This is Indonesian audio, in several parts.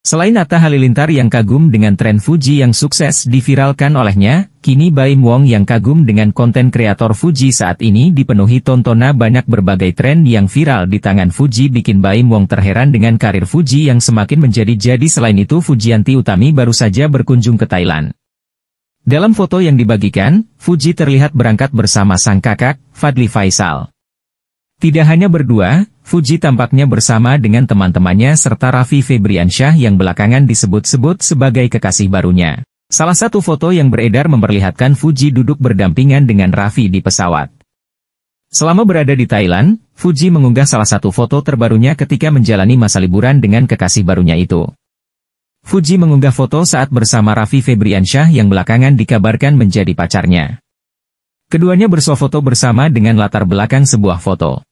Selain Atta Halilintar yang kagum dengan tren Fuji yang sukses diviralkan olehnya, kini Baim Wong yang kagum dengan konten kreator Fuji saat ini dipenuhi tontona banyak berbagai tren yang viral di tangan Fuji bikin Baim Wong terheran dengan karir Fuji yang semakin menjadi-jadi selain itu Fujianti Utami baru saja berkunjung ke Thailand. Dalam foto yang dibagikan, Fuji terlihat berangkat bersama sang kakak, Fadli Faisal. Tidak hanya berdua, Fuji tampaknya bersama dengan teman-temannya serta Raffi Febriansyah yang belakangan disebut-sebut sebagai kekasih barunya. Salah satu foto yang beredar memperlihatkan Fuji duduk berdampingan dengan Raffi di pesawat. Selama berada di Thailand, Fuji mengunggah salah satu foto terbarunya ketika menjalani masa liburan dengan kekasih barunya itu. Fuji mengunggah foto saat bersama Raffi Febriansyah yang belakangan dikabarkan menjadi pacarnya. Keduanya bersuah foto bersama dengan latar belakang sebuah foto.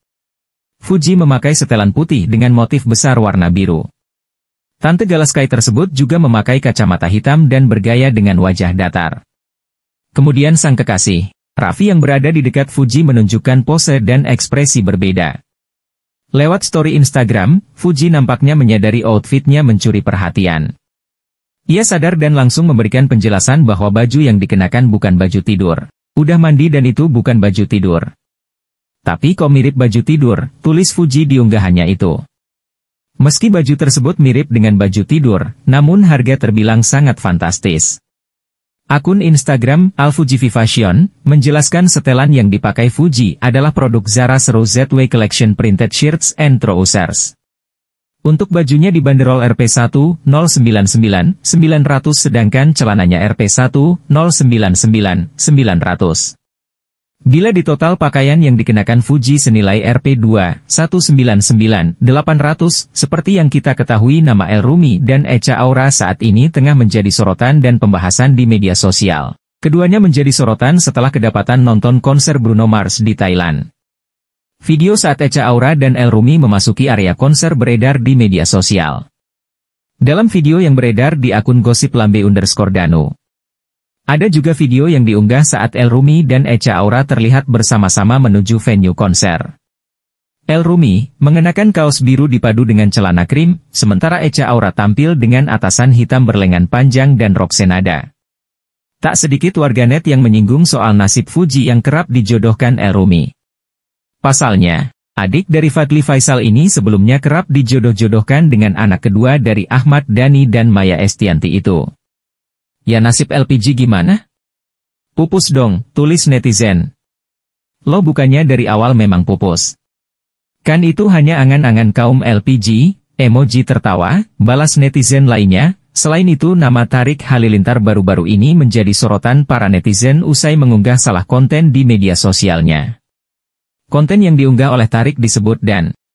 Fuji memakai setelan putih dengan motif besar warna biru. Tante Galaskai tersebut juga memakai kacamata hitam dan bergaya dengan wajah datar. Kemudian sang kekasih, Raffi yang berada di dekat Fuji menunjukkan pose dan ekspresi berbeda. Lewat story Instagram, Fuji nampaknya menyadari outfitnya mencuri perhatian. Ia sadar dan langsung memberikan penjelasan bahwa baju yang dikenakan bukan baju tidur. Udah mandi dan itu bukan baju tidur. Tapi kok mirip baju tidur, tulis Fuji di unggahannya itu. Meski baju tersebut mirip dengan baju tidur, namun harga terbilang sangat fantastis. Akun Instagram Alfujivi Fashion menjelaskan setelan yang dipakai Fuji adalah produk Zara Z ZW Collection Printed Shirts and Trousers. Untuk bajunya dibanderol rp 1.099.900, sedangkan celananya rp 1.099.900. Bila di total pakaian yang dikenakan Fuji senilai rp 2.199.800, seperti yang kita ketahui nama El Rumi dan Echa Aura saat ini tengah menjadi sorotan dan pembahasan di media sosial. Keduanya menjadi sorotan setelah kedapatan nonton konser Bruno Mars di Thailand. Video saat Echa Aura dan El Rumi memasuki area konser beredar di media sosial. Dalam video yang beredar di akun gosip Lambe underscore danu. Ada juga video yang diunggah saat El Rumi dan Echa Aura terlihat bersama-sama menuju venue konser. El Rumi mengenakan kaos biru dipadu dengan celana krim, sementara Echa Aura tampil dengan atasan hitam berlengan panjang dan rok senada. Tak sedikit warganet yang menyinggung soal nasib Fuji yang kerap dijodohkan El Rumi. Pasalnya, adik dari Fadli Faisal ini sebelumnya kerap dijodoh-jodohkan dengan anak kedua dari Ahmad Dhani dan Maya Estianti itu. Ya nasib LPG gimana? Pupus dong, tulis netizen. Lo bukannya dari awal memang pupus. Kan itu hanya angan-angan kaum LPG, emoji tertawa, balas netizen lainnya, selain itu nama Tarik Halilintar baru-baru ini menjadi sorotan para netizen usai mengunggah salah konten di media sosialnya. Konten yang diunggah oleh Tarik disebut dan